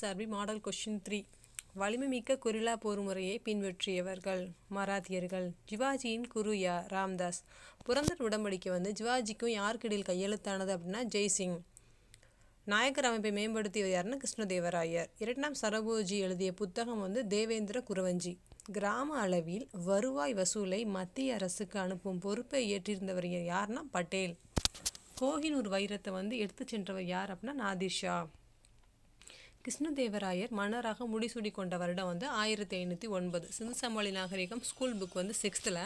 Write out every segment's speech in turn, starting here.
சார்பி model question three வலிமைமிக்க guerrilla போர் முறையை பின்பற்றியவர்கள் மராத்தியர்கள் ஜிவாஜியின் குருயா ராம்தாஸ் புரந்தர் உடம்படிக்கை வந்து ஜிவாஜிக்கும் யாருக்கிடையில் கையெழுத்தானது அப்படின்னா ஜெய்சிங் நாயக்கர் அமைப்பை மேம்படுத்தியவர் கிருஷ்ணதேவராயர் இரண்டாம் சரபோஜி எழுதிய புத்தகம் வந்து தேவேந்திர குரவஞ்சி கிராம அளவில் வருவாய் வசூலை மத்திய அரசுக்கு அனுப்பும் பொறுப்பை ஏற்றிருந்தவர் யார்னா பட்டேல் கோகினூர் வைரத்தை வந்து எடுத்து சென்றவர் யார் அப்படின்னா நாதிஷா கிருஷ்ணதேவராயர் மன்னராக முடிசூடி கொண்ட வருடம் வந்து ஆயிரத்தி ஐநூற்றி ஒன்பது சிந்துசமொழி நாகரிகம் ஸ்கூல் புக் வந்து சிக்ஸ்த்தில்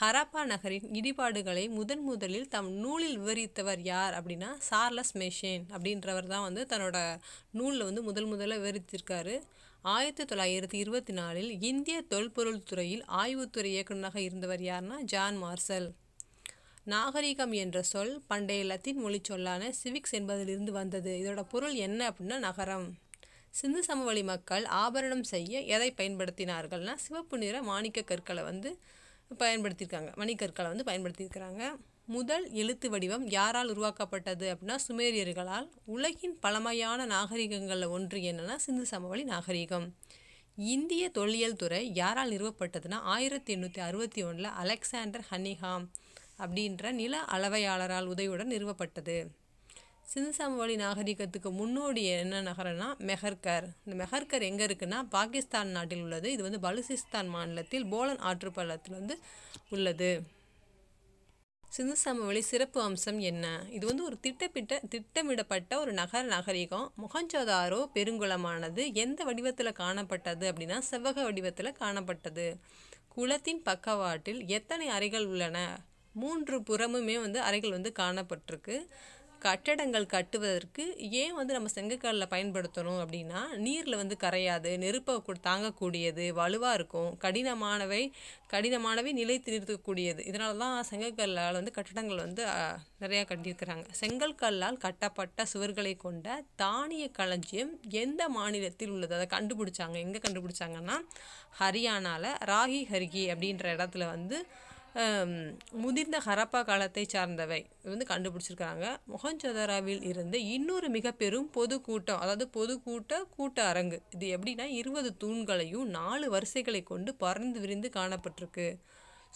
ஹராப்பா நகரின் இடிபாடுகளை முதன் முதலில் தம் நூலில் விவரித்தவர் யார் அப்படின்னா சார்லஸ் மெஷேன் அப்படின்றவர் தான் வந்து தன்னோட நூலில் வந்து முதல் முதல்ல விவரித்திருக்காரு ஆயிரத்தி தொள்ளாயிரத்தி இருபத்தி நாலில் இந்திய தொல்பொருள் துறையில் ஆய்வுத்துறை இயக்குநராக இருந்தவர் யார்னா ஜான் மார்சல் நாகரிகம் என்ற சொல் பண்டைய லத்தீன் மொழி சொல்லான சிவிக்ஸ் என்பதிலிருந்து வந்தது இதோட பொருள் என்ன அப்படின்னா நகரம் சிந்து சமவெளி மக்கள் ஆபரணம் செய்ய எதை பயன்படுத்தினார்கள்னா சிவப்பு நிற மாணிக்க கற்களை வந்து பயன்படுத்தியிருக்காங்க மணிக்கற்களை வந்து பயன்படுத்தியிருக்கிறாங்க முதல் எழுத்து வடிவம் யாரால் உருவாக்கப்பட்டது அப்படின்னா சுமேரியர்களால் உலகின் பழமையான நாகரிகங்களில் ஒன்று என்னென்னா சிந்து சமவெளி நாகரிகம் இந்திய தொல்லியல் துறை யாரால் நிறுவப்பட்டதுன்னா ஆயிரத்தி எண்ணூற்றி அறுபத்தி ஒன்றில் அலெக்சாண்டர் ஹன்னிஹாம் அப்படின்ற நில அளவையாளரால் உதவியுடன் நிறுவப்பட்டது சிந்து சமவெளி நாகரிகத்துக்கு முன்னோடி என்ன நகரம்னா மெஹர்கர் இந்த மெஹர்கர் எங்கே இருக்குன்னா பாகிஸ்தான் நாட்டில் உள்ளது இது வந்து பலுசிஸ்தான் மாநிலத்தில் போலன் ஆற்றுப்பள்ளத்தில் வந்து உள்ளது சிந்து சமவெளி சிறப்பு அம்சம் என்ன இது வந்து ஒரு திட்டமிட்ட திட்டமிடப்பட்ட ஒரு நகர நாகரிகம் முகஞ்சோதாரோ பெருங்குளமானது எந்த வடிவத்தில் காணப்பட்டது அப்படின்னா செவ்வக வடிவத்தில் காணப்பட்டது குளத்தின் பக்கவாட்டில் எத்தனை அறைகள் உள்ளன மூன்று புறமுமே வந்து அறைகள் வந்து காணப்பட்டிருக்கு கட்டடங்கள் கட்டுவதற்கு ஏன் வந்து நம்ம செங்கக்கல்ல பயன்படுத்தணும் அப்படின்னா நீரில் வந்து கரையாது நெருப்பை தாங்கக்கூடியது வலுவாக இருக்கும் கடினமானவை கடினமானவை நிலைத்து நிறுத்தக்கூடியது இதனால தான் செங்கக்கல்லால் வந்து கட்டடங்கள் வந்து நிறையா கட்டியிருக்கிறாங்க செங்கல் கல்லால் கட்டப்பட்ட சுவர்களை கொண்ட தானிய களஞ்சியம் எந்த மாநிலத்தில் உள்ளது அதை கண்டுபிடிச்சாங்க எங்கே கண்டுபிடிச்சாங்கன்னா ஹரியானாவில் ராகி ஹரிகி அப்படின்ற இடத்துல வந்து முதிர்ந்த ஹரப்பா காலத்தை சார்ந்தவை இது வந்து கண்டுபிடிச்சிருக்காங்க மொஹஞ்சதராவில் இருந்து இன்னொரு மிக பெரும் பொதுக்கூட்டம் அதாவது பொதுக்கூட்ட கூட்ட அரங்கு இது எப்படின்னா இருபது தூண்களையும் நாலு வரிசைகளை கொண்டு பறந்து விரிந்து காணப்பட்டிருக்கு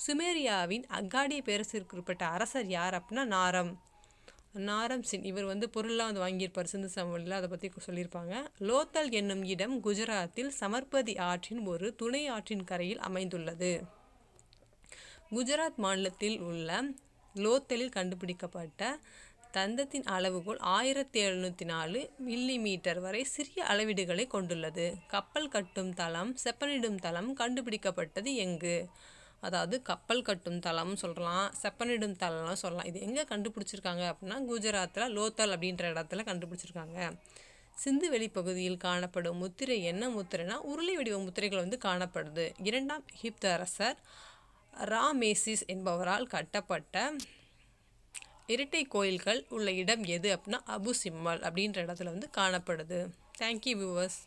சுமேரியாவின் அக்காடிய பேரரசிற்கு உட்பட்ட அரசர் யார் அப்படின்னா நாரம் நாரம் சின் இவர் வந்து பொருள்லாம் வந்து வாங்கியிருப்பார் சிந்து சமவெளியில் அதை பற்றி சொல்லியிருப்பாங்க லோத்தல் என்னும் இடம் குஜராத்தில் சமர்பதி ஆற்றின் ஒரு துணை ஆற்றின் கரையில் அமைந்துள்ளது குஜராத் மாநிலத்தில் உள்ள லோத்தலில் கண்டுபிடிக்கப்பட்ட தந்தத்தின் அளவுகோல் ஆயிரத்தி எழுநூற்றி நாலு மில்லி மீட்டர் வரை சிறிய அளவீடுகளை கொண்டுள்ளது கப்பல் கட்டும் தளம் செப்பனிடும் தளம் கண்டுபிடிக்கப்பட்டது எங்கு அதாவது கப்பல் கட்டும் தளம் சொல்லலாம் செப்பனிடும் தளம்லாம் சொல்லலாம் இது எங்கே கண்டுபிடிச்சிருக்காங்க அப்படின்னா குஜராத்தில் லோத்தல் அப்படின்ற இடத்துல கண்டுபிடிச்சிருக்காங்க சிந்து வெளிப்பகுதியில் காணப்படும் முத்திரை என்ன முத்திரைனா உருளை வடிவ முத்திரைகள் வந்து காணப்படுது இரண்டாம் எகிப்து அரசர் ராமேசிஸ் என்பவரால் கட்டப்பட்ட இரட்டை கோயில்கள் உள்ள இடம் எது அப்படின்னா அபு சிம்மல் அப்படின்ற இடத்துல வந்து காணப்படுது தேங்க்யூ வியூவர்ஸ்